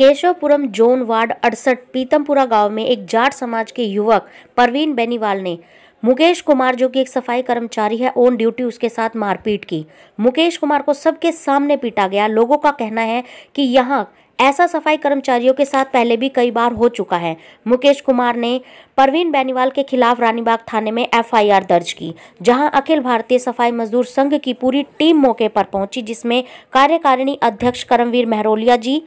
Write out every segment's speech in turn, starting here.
Keshavpuram zone ward अड़सठ पीतमपुरा गांव में एक जाट समाज के युवक परवीन बेनीवाल ने मुकेश कुमार जो कि एक सफाई कर्मचारी है ऑन ड्यूटी उसके साथ मारपीट की मुकेश कुमार को सबके सामने पीटा गया लोगों का कहना है कि यहाँ ऐसा सफाई कर्मचारियों के साथ पहले भी कई बार हो चुका है मुकेश कुमार ने परवीन बेनीवाल के खिलाफ रानीबाग थाने में एफआईआर दर्ज की जहां अखिल भारतीय सफाई मजदूर संघ की पूरी टीम मौके पर पहुंची जिसमें कार्यकारिणी अध्यक्ष करमवीर मेहरोलिया जी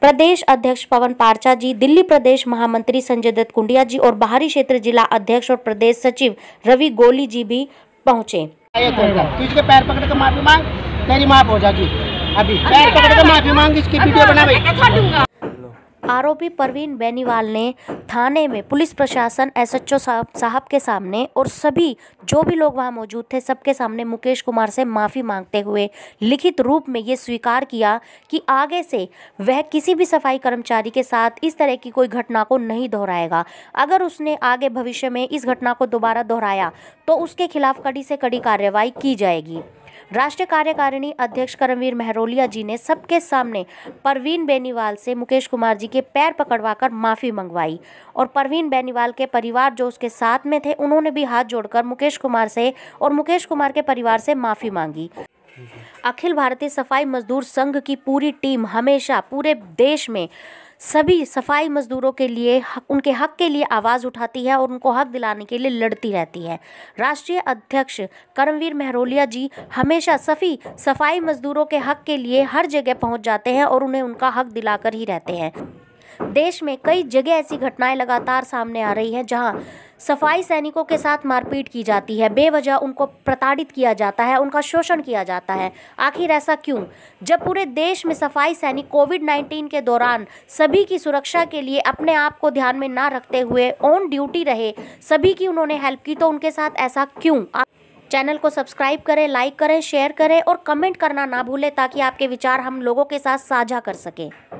प्रदेश अध्यक्ष पवन पारचा जी दिल्ली प्रदेश महामंत्री संजय दत्त कुंडिया जी और बाहरी क्षेत्र जिला अध्यक्ष और प्रदेश सचिव रवि गोली जी भी पहुंचे पैर पकड़ के माफी मांग तेरी माफ हो जाएगी अभी पैर पकड़ के माफी मांग इसकी वीडियो हाँ, बना आरोपी परवीन बेनीवाल ने थाने में पुलिस प्रशासन एस एच साहब के सामने और सभी जो भी लोग वहां मौजूद थे सबके सामने मुकेश कुमार से माफ़ी मांगते हुए लिखित रूप में ये स्वीकार किया कि आगे से वह किसी भी सफाई कर्मचारी के साथ इस तरह की कोई घटना को नहीं दोहराएगा अगर उसने आगे भविष्य में इस घटना को दोबारा दोहराया तो उसके खिलाफ कड़ी से कड़ी कार्रवाई की जाएगी राष्ट्रीय कार्यकारिणी अध्यक्ष करमवीर मेहरोलिया जी ने सबके सामने परवीन बेनीवाल से मुकेश कुमार जी के पैर पकड़वाकर माफ़ी मंगवाई और परवीन बेनीवाल के परिवार जो उसके साथ में थे उन्होंने भी हाथ जोड़कर मुकेश कुमार से और मुकेश कुमार के परिवार से माफ़ी मांगी अखिल भारतीय सफाई मजदूर संघ की पूरी टीम हमेशा पूरे देश में सभी सफाई मज़दूरों के लिए उनके हक के लिए आवाज़ उठाती है और उनको हक दिलाने के लिए लड़ती रहती है राष्ट्रीय अध्यक्ष करमवीर मेहरोलिया जी हमेशा सभी सफाई मज़दूरों के हक के लिए हर जगह पहुंच जाते हैं और उन्हें उनका हक दिलाकर ही रहते हैं देश में कई जगह ऐसी घटनाएं लगातार सामने आ रही हैं जहां सफाई सैनिकों के साथ मारपीट की जाती है बेवजह उनको प्रताड़ित किया जाता है उनका शोषण किया जाता है आखिर ऐसा क्यों जब पूरे देश में सफाई सैनिक कोविड 19 के दौरान सभी की सुरक्षा के लिए अपने आप को ध्यान में ना रखते हुए ऑन ड्यूटी रहे सभी की उन्होंने हेल्प की तो उनके साथ ऐसा क्यों चैनल को सब्सक्राइब करें लाइक करें शेयर करें और कमेंट करना ना भूलें ताकि आपके विचार हम लोगों के साथ साझा कर सकें